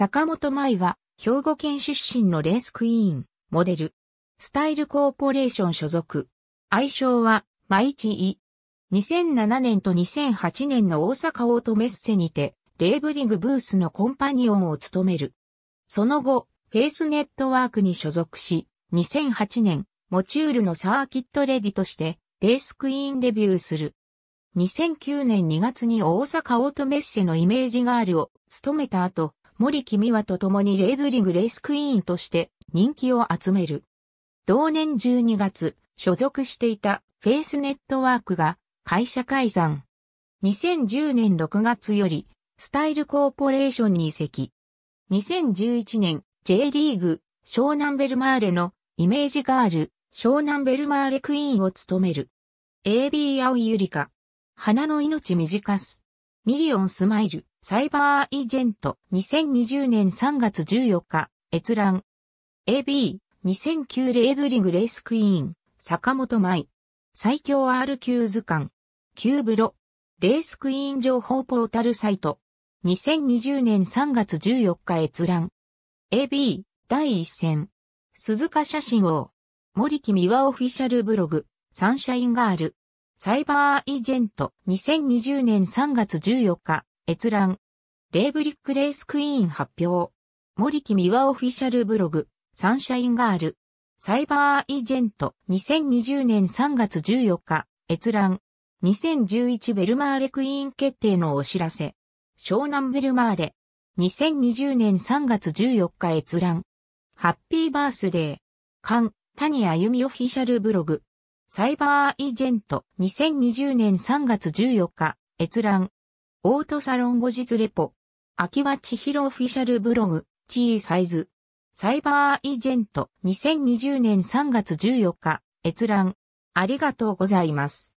坂本舞は、兵庫県出身のレースクイーン、モデル。スタイルコーポレーション所属。愛称は、舞一、位。2007年と2008年の大阪オートメッセにて、レーブリングブースのコンパニオンを務める。その後、フェイスネットワークに所属し、2008年、モチュールのサーキットレディとして、レースクイーンデビューする。2009年2月に大阪オートメッセのイメージガールを務めた後、森木美和と共にレイブリグレースクイーンとして人気を集める。同年12月、所属していたフェイスネットワークが会社解散。2010年6月よりスタイルコーポレーションに移籍。2011年 J リーグ湘南ベルマーレのイメージガール湘南ベルマーレクイーンを務める。AB 青ゆりか。花の命短す。ミリオンスマイル。サイバーイジェント2020年3月14日、閲覧。AB2009 レーブリングレースクイーン、坂本舞。最強 R q 図鑑。ーブロ。レースクイーン情報ポータルサイト。2020年3月14日閲覧。AB 第1戦。鈴鹿写真王。森木美和オフィシャルブログ。サンシャインガール。サイバーイジェント2020年3月14日。閲覧。レイブリックレースクイーン発表。森木美和オフィシャルブログ、サンシャインガール。サイバーイジェント2020年3月14日、閲覧。2011ベルマーレクイーン決定のお知らせ。湘南ベルマーレ。2020年3月14日閲覧。ハッピーバースデー。ン谷あゆみオフィシャルブログ。サイバーイジェント2020年3月14日、閲覧。オートサロン後日レポ。秋葉千尋オフィシャルブログ、チーサイズ。サイバーイジェント2020年3月14日、閲覧。ありがとうございます。